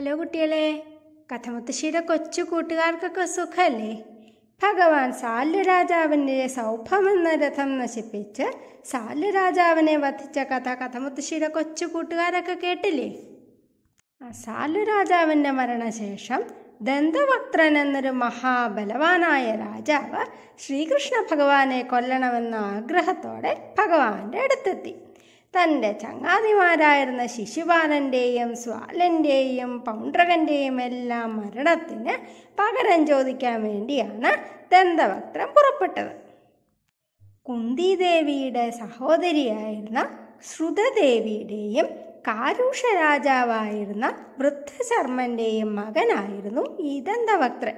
hello കുട്ടികളെ കഥമുത്തശ്ശിയുടെ കൊച്ചു കൂട്ടുകാർക്കൊക്കെ സുഖമല്ലേ ഭഗവാൻ സാല്യരാജാവിൻ്റെ സൗഭമെന്ന രഥം നശിപ്പിച്ച് സാല്യരാജാവിനെ വധിച്ച കഥ കഥമുത്തശ്ശിയുടെ കൊച്ചു കൂട്ടുകാരൊക്കെ കേട്ടില്ലേ ആ സാല്യരാജാവിൻ്റെ മരണശേഷം ദന്തവക്ത്രൻ എന്നൊരു മഹാബലവാനായ രാജാവ് ശ്രീകൃഷ്ണ ഭഗവാനെ കൊല്ലണമെന്ന ആഗ്രഹത്തോടെ ഭഗവാന്റെ അടുത്തെത്തി തൻ്റെ ചങ്ങാതിമാരായിരുന്ന ശിശുപാലൻ്റെയും സ്വാലൻ്റെയും പൗണ്ഡ്രകൻ്റെയും എല്ലാം മരണത്തിന് പകരം ചോദിക്കാൻ വേണ്ടിയാണ് ദന്തവക്രം പുറപ്പെട്ടത് കുന്തിദേവിയുടെ സഹോദരിയായിരുന്ന ശ്രുതദേവിയുടെയും കാരുഷ രാജാവായിരുന്ന വൃദ്ധശർമ്മൻ്റെയും മകനായിരുന്നു ഈ ദന്തവക്രൻ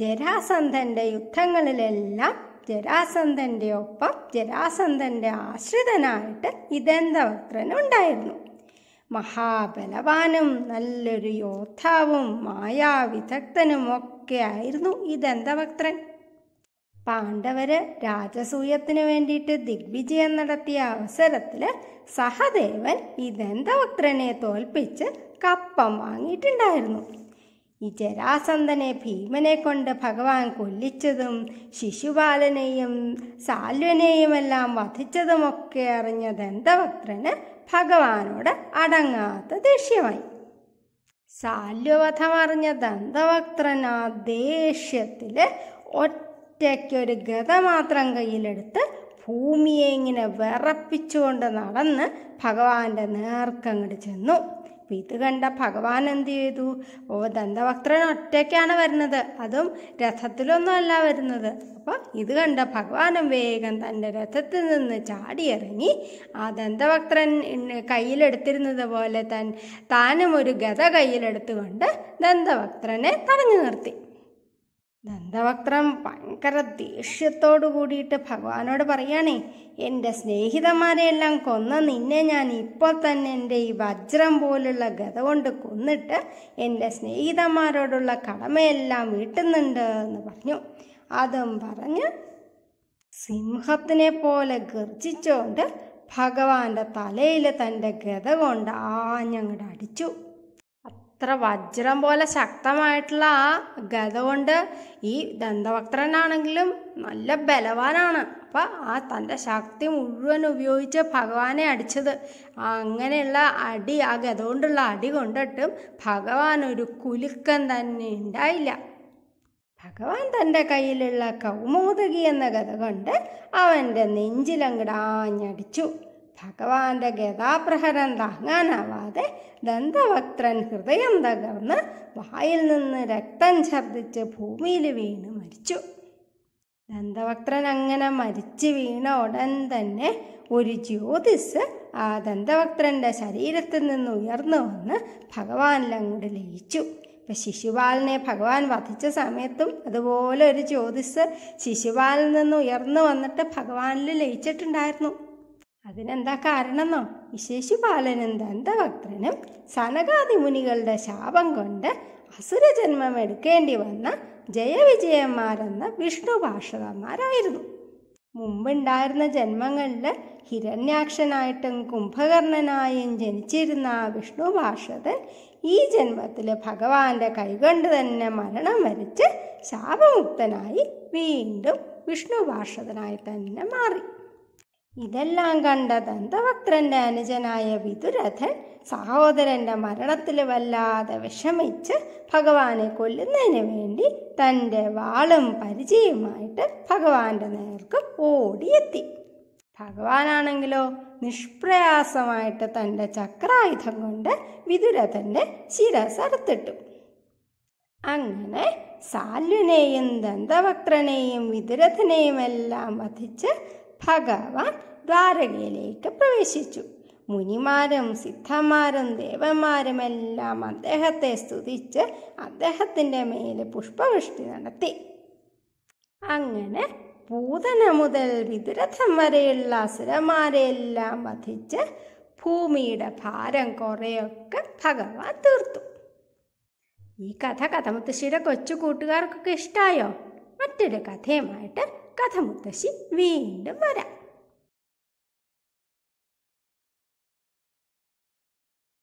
ജരാസന്ധൻ്റെ യുദ്ധങ്ങളിലെല്ലാം ജരാസന്ധൻ്റെ ഒപ്പം ജരാസന്ധൻ്റെ ആശ്രിതനായിട്ട് ഇതന്തവക്രൻ ഉണ്ടായിരുന്നു മഹാബലവാനും നല്ലൊരു യോദ്ധാവും മായാവിദഗ്ധനും ഒക്കെ ആയിരുന്നു ഇതന്തവക്രൻ പാണ്ഡവര് രാജസൂയത്തിന് വേണ്ടിയിട്ട് ദിഗ്വിജയം നടത്തിയ അവസരത്തിൽ സഹദേവൻ ഇതന്തവക്രനെ തോൽപ്പിച്ച് കപ്പം വാങ്ങിയിട്ടുണ്ടായിരുന്നു ഈ ജരാസന്ധനെ ഭീമനെ കൊണ്ട് ഭഗവാൻ കൊല്ലിച്ചതും ശിശുപാലനെയും സാൽവനെയുമെല്ലാം വധിച്ചതുമൊക്കെ അറിഞ്ഞ ദന്തപുത്രന് ഭഗവാനോട് അടങ്ങാത്ത ദേഷ്യമായി സാല്യവധമറിഞ്ഞ ദന്തവക്ത്രൻ ആ ദേഷ്യത്തിൽ ഒറ്റയ്ക്കൊരു ഗത മാത്രം കയ്യിലെടുത്ത് ഭൂമിയെ ഇങ്ങനെ വിറപ്പിച്ചുകൊണ്ട് നടന്ന് ഭഗവാന്റെ നേർക്കങ്ങോട്ട് ചെന്നു അപ്പം ഇത് കണ്ട ഭഗവാൻ എന്ത് ചെയ്തു ഓ ദന്തവക്ത്രൻ ഒറ്റയ്ക്കാണ് വരുന്നത് അതും രഥത്തിലൊന്നുമല്ല വരുന്നത് അപ്പം ഇത് കണ്ട ഭഗവാനും വേഗം തൻ്റെ രഥത്തിൽ നിന്ന് ചാടിയിറങ്ങി ആ ദന്തവക്ത്രൻ കയ്യിലെടുത്തിരുന്നത് പോലെ തൻ താനും ഒരു ഗത കയ്യിലെടുത്തുകൊണ്ട് ദന്തവക്ത്രനെ തടഞ്ഞു നിർത്തി നന്ദവക്രം ഭയങ്കര ദേഷ്യത്തോടു കൂടിയിട്ട് ഭഗവാനോട് പറയുകയാണേ എൻ്റെ സ്നേഹിതന്മാരെയെല്ലാം കൊന്ന നിന്നെ ഞാൻ ഇപ്പോൾ തന്നെ എൻ്റെ ഈ വജ്രം പോലുള്ള ഗത കൊണ്ട് കൊന്നിട്ട് എൻ്റെ സ്നേഹിതന്മാരോടുള്ള കടമയെല്ലാം വീട്ടുന്നുണ്ട് എന്ന് പറഞ്ഞു അതും പറഞ്ഞ് സിംഹത്തിനെ പോലെ ഗർജിച്ചുകൊണ്ട് ഭഗവാന്റെ തലയിൽ തൻ്റെ ഗത കൊണ്ട് ആഞ്ഞങ്ങോട്ട് അടിച്ചു അത്ര വജ്രം പോലെ ശക്തമായിട്ടുള്ള ആ ഗത കൊണ്ട് ഈ ദന്തവക്ത്രനാണെങ്കിലും നല്ല ബലവാനാണ് അപ്പം ആ തൻ്റെ ശക്തി മുഴുവൻ ഉപയോഗിച്ച് ഭഗവാനെ അടിച്ചത് അങ്ങനെയുള്ള അടി ആ ഗത കൊണ്ടുള്ള അടി കൊണ്ടിട്ടും ഭഗവാൻ ഒരു കുലുക്കം തന്നെ ഉണ്ടായില്ല ഭഗവാൻ തൻ്റെ കയ്യിലുള്ള കൗമോദകി എന്ന ഗത കൊണ്ട് അവൻ്റെ നെഞ്ചിലങ്ങടാഞ്ഞടിച്ചു ഭഗവാന്റെ ഗതാപ്രഹരം താങ്ങാനാവാതെ ദന്തവക്ത്രൻ ഹൃദയം തകർന്ന് വായിൽ നിന്ന് രക്തം ഛർദ്ദിച്ച് ഭൂമിയിൽ വീണ് മരിച്ചു ദന്തവക്ത്രൻ അങ്ങനെ മരിച്ച് വീണ ഉടൻ തന്നെ ഒരു ജ്യോതിസ് ആ ദന്തവക്ത്രൻ്റെ ശരീരത്തിൽ നിന്ന് ഉയർന്നു വന്ന് ഭഗവാനിലങ്ങോട്ട് ലയിച്ചു ഇപ്പം ശിശുപാലനെ ഭഗവാൻ വധിച്ച സമയത്തും അതുപോലെ ഒരു ജ്യോതിസ് ശിശുപാലിൽ നിന്ന് ഉയർന്നു വന്നിട്ട് ഭഗവാനിൽ ലയിച്ചിട്ടുണ്ടായിരുന്നു അതിനെന്താ കാരണമെന്നോ വിശേഷി ദന്തഭക്തനും ഭക്തനും മുനികളുടെ ശാപം കൊണ്ട് അസുരജന്മം എടുക്കേണ്ടി വന്ന ജയവിജയന്മാരെന്ന വിഷ്ണു പാർഷവന്മാരായിരുന്നു മുമ്പുണ്ടായിരുന്ന ജന്മങ്ങളിൽ ഹിരണ്യാക്ഷനായിട്ടും കുംഭകർണനായും ജനിച്ചിരുന്ന ആ വിഷ്ണു ഭാഷകൻ ഈ ജന്മത്തിൽ ഭഗവാന്റെ കൈകൊണ്ട് തന്നെ മരണം വരിച്ച് ശാപമുക്തനായി വീണ്ടും വിഷ്ണു ഭാഷകനായി തന്നെ മാറി ഇതെല്ലാം കണ്ട ദന്തവക്രന്റെ അനുജനായ വിതുരഥൻ സഹോദരന്റെ മരണത്തിൽ വല്ലാതെ വിഷമിച്ച് ഭഗവാനെ കൊല്ലുന്നതിന് വേണ്ടി തൻ്റെ വാളും പരിചയമായിട്ട് ഭഗവാന്റെ നേർക്ക് ഓടിയെത്തി ഭഗവാനാണെങ്കിലോ നിഷ്പ്രയാസമായിട്ട് തൻ്റെ ചക്രായുധം കൊണ്ട് വിതുരഥൻ്റെ അറുത്തിട്ടു അങ്ങനെ സാല്യുനെയും ദന്തവക്രനെയും വിതുരഥനെയും എല്ലാം വധിച്ച് ഭഗവാൻ ദ്വാരകയിലേക്ക് പ്രവേശിച്ചു മുനിമാരും സിദ്ധന്മാരും ദേവന്മാരും എല്ലാം അദ്ദേഹത്തെ സ്തുതിച്ച് അദ്ദേഹത്തിൻ്റെ മേൽ പുഷ്പവൃഷ്ടി നടത്തി അങ്ങനെ പൂതന മുതൽ വിദുരഥം വരെയുള്ള അസുരന്മാരെല്ലാം വധിച്ച് ഭൂമിയുടെ ഭാരം കുറേയൊക്കെ ഭഗവാൻ തീർത്തു ഈ കഥ കഥമുത്തശ്ശിയുടെ കൊച്ചു കൂട്ടുകാർക്കൊക്കെ ഇഷ്ടമായോ മറ്റൊരു കഥയുമായിട്ട് കഥ മുത്തശ്ശി വീണ്ടും വരാം